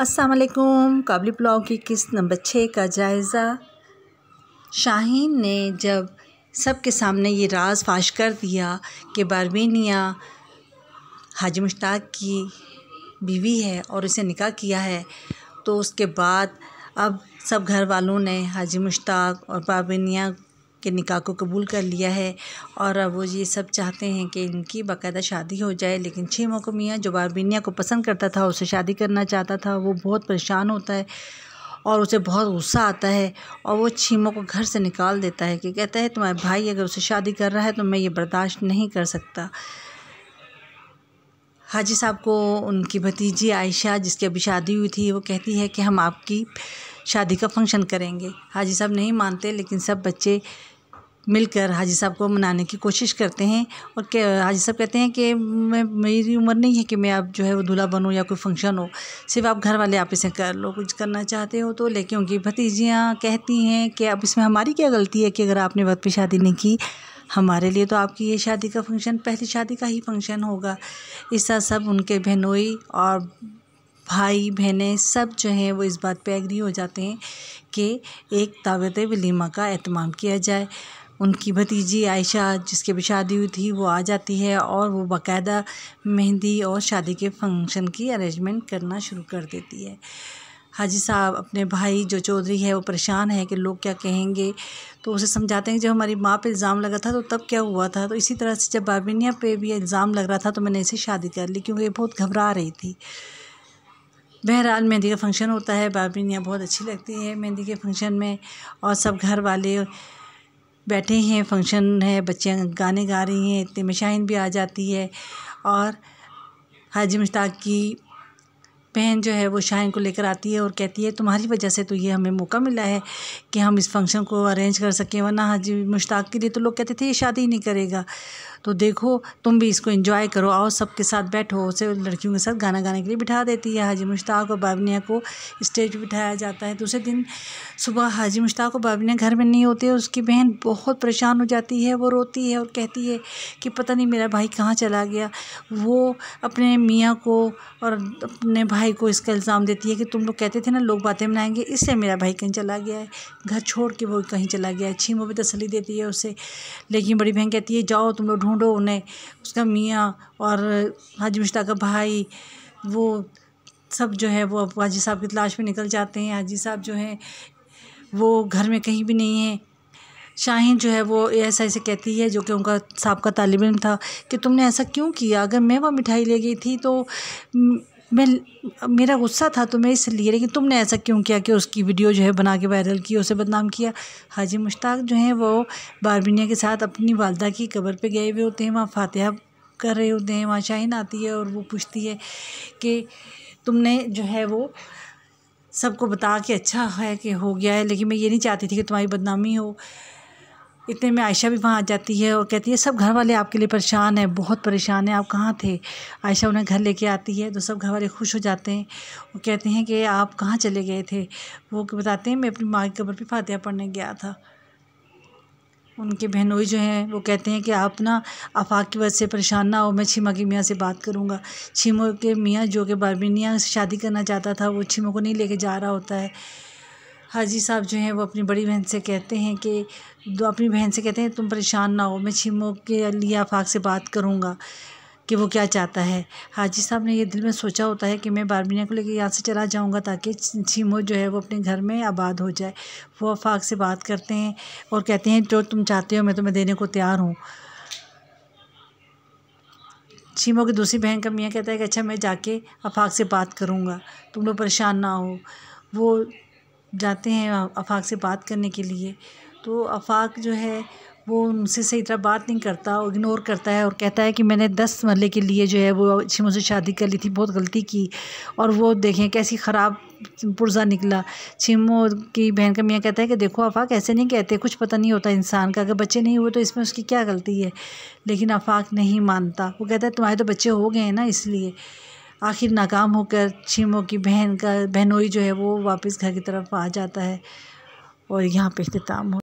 असलकुम काबली पुलाव की किस्त नंबर छः का जायज़ा शाहीन ने जब सबके सामने ये राज फाश कर दिया कि बारबेनिया हाज मुश्ताक की बीवी है और उसे निकाह किया है तो उसके बाद अब सब घर वालों ने हाजी मुश्ताक और बारबेनिया के निका को कबूल कर लिया है और अब वो ये सब चाहते हैं कि इनकी बाकायदा शादी हो जाए लेकिन छीमो को मियाँ जो बारबिनिया को पसंद करता था उसे शादी करना चाहता था वो बहुत परेशान होता है और उसे बहुत गुस्सा आता है और वो छीमों को घर से निकाल देता है कि कहता है तुम्हारे भाई अगर उसे शादी कर रहा है तो मैं ये बर्दाश्त नहीं कर सकता हाजी साहब को उनकी भतीजी आयशा जिसकी अभी शादी हुई थी वो कहती है कि हम आपकी शादी का फंक्शन करेंगे हाजी साहब नहीं मानते लेकिन सब बच्चे मिलकर हाजी साहब को मनाने की कोशिश करते हैं और के हाजी साहब कहते हैं कि मैं मेरी उम्र नहीं है कि मैं आप जो है वो दूल्हा बनूँ या कोई फंक्शन हो सिर्फ आप घर वाले आप इसे कर लो कुछ करना चाहते हो तो लेकिन उनकी भतीजियाँ कहती हैं कि अब इसमें हमारी क्या गलती है कि अगर आपने वक्त पर शादी नहीं की हमारे लिए तो आपकी ये शादी का फंक्शन पहली शादी का ही फंक्शन होगा इस तरह सब उनके बहनोई और भाई बहनें सब जो हैं वो इस बात पे एग्री हो जाते हैं कि एक दावत वलीमा का अहतमाम किया जाए उनकी भतीजी आयशा जिसके भी शादी हुई थी वो आ जाती है और वो बाकायदा मेहंदी और शादी के फंक्शन की अरेंजमेंट करना शुरू कर देती है हाजी साहब अपने भाई जो चौधरी है वो परेशान है कि लोग क्या कहेंगे तो उसे समझाते हैं कि जब हमारी माँ पे इल्ज़ाम लगा था तो तब क्या हुआ था तो इसी तरह से जब बाबिनिया पे भी इल्ज़ाम लग रहा था तो मैंने इसे शादी कर ली क्योंकि ये बहुत घबरा रही थी बहरहाल मेहंदी का फंक्शन होता है बारहवीं बहुत अच्छी लगती है मेहंदी के फंक्शन में और सब घर वाले बैठे हैं फंक्शन है बच्चियाँ गाने गा रही हैं इतने में शाहीन भी आ जाती है और हाजी मुश्ताक की बहन जो है वो शाइन को लेकर आती है और कहती है तुम्हारी वजह से तो ये हमें मौका मिला है कि हम इस फंक्शन को अरेंज कर सकें वरना हाजी मुश्ताक के लिए तो लोग कहते थे ये शादी ही नहीं करेगा तो देखो तुम भी इसको इन्जॉय करो आओ सबके साथ बैठो उसे लड़कियों के साथ गाना गाने के लिए बिठा देती है हाजी मुश्ताक और बाबनिया को स्टेज पर बिठाया जाता है दूसरे दिन सुबह हाजी मुश्ताक और बाबनिया घर में नहीं होते उसकी बहन बहुत परेशान हो जाती है वो रोती है और कहती है कि पता नहीं मेरा भाई कहाँ चला गया वो अपने मियाँ को और अपने भाई भाई को इसका इल्ज़ाम देती है कि तुम लोग कहते थे ना लोग बातें बनाएंगे इसलिए मेरा भाई कहीं चला गया है घर छोड़ के वो कहीं चला गया है छीमों पर तसली देती है उसे लेकिन बड़ी बहन कहती है जाओ तुम लोग ढूंढो उन्हें उसका मियाँ और हाजी मुश्ता का भाई वो सब जो है वो हाजी साहब की तलाश में निकल जाते हैं हाजी साहब जो हैं वो घर में कहीं भी नहीं है शाहीन जो है वो ऐसा ऐसे कहती है जो कि उनका साहब का तालब था कि तुमने ऐसा क्यों किया अगर मैं वह मिठाई ले गई थी तो मैं मेरा गुस्सा था तो मैं इसलिए लेकिन तुमने ऐसा क्यों किया कि उसकी वीडियो जो है बना के वायरल की उसे बदनाम किया हाजी मुश्ताक जो हैं वो बारबिनिया के साथ अपनी वालदा की कबर पे गए हुए होते हैं वहाँ फातिहा कर रहे होते हैं वहाँ शाहीन आती है और वो पूछती है कि तुमने जो है वो सबको बता के अच्छा है कि हो गया है लेकिन मैं ये नहीं चाहती थी कि तुम्हारी बदनामी हो इतने में आयशा भी वहाँ आ जाती है और कहती है सब घर वाले आपके लिए परेशान हैं बहुत परेशान हैं आप कहाँ थे आयशा उन्हें घर लेके आती है तो सब घर वाले खुश हो जाते हैं वो कहते हैं कि आप कहाँ चले गए थे वो बताते हैं मैं अपनी माँ की कब्र पर फातिहा पढ़ने गया था उनके बहनोई जो हैं वो कहते हैं कि आप ना आफाक की वजह से परेशान ना हो मैं छीमा की मियाँ से बात करूँगा छीमो के मियाँ जो कि बारबिनिया से शादी करना चाहता था वो छीमो को नहीं लेके जा रहा होता है हाजी साहब जो हैं वो अपनी बड़ी बहन से कहते हैं कि अपनी बहन से कहते हैं तुम परेशान ना हो मैं छिमो के लिए आफाक से बात करूँगा कि वो क्या चाहता है हाजी साहब ने ये दिल में सोचा होता है कि मैं बारबीना को लेकर यहाँ से चला जाऊँगा ताकि छीमो जो है वो अपने घर में आबाद हो जाए वो आफाक से बात करते हैं और कहते हैं जो तुम चाहते हो मैं तुम्हें देने को तैयार हूँ छीमो की दूसरी बहन का मियाँ कहता है कि अच्छा मैं जाके आफाक से बात करूँगा तुम लोग परेशान ना हो वो जाते हैं आफाक से बात करने के लिए तो आफाक जो है वो उनसे सही तरह बात नहीं करता और इग्नोर करता है और कहता है कि मैंने दस मरले के लिए जो है वो अच्छी मुझे शादी कर ली थी बहुत गलती की और वो देखें कैसी ख़राब पुर्जा निकला छिमो की बहन का मियाँ कहता है कि देखो आफाक ऐसे नहीं कहते कुछ पता नहीं होता इंसान का अगर बच्चे नहीं हुए तो इसमें उसकी क्या गलती है लेकिन आफाक नहीं मानता वो कहता है तुम्हारे तो बच्चे हो गए हैं ना इसलिए आखिर नाकाम होकर छीमो की बहन का बहनोई जो है वो वापस घर की तरफ आ जाता है और यहाँ पे अख्ताम हो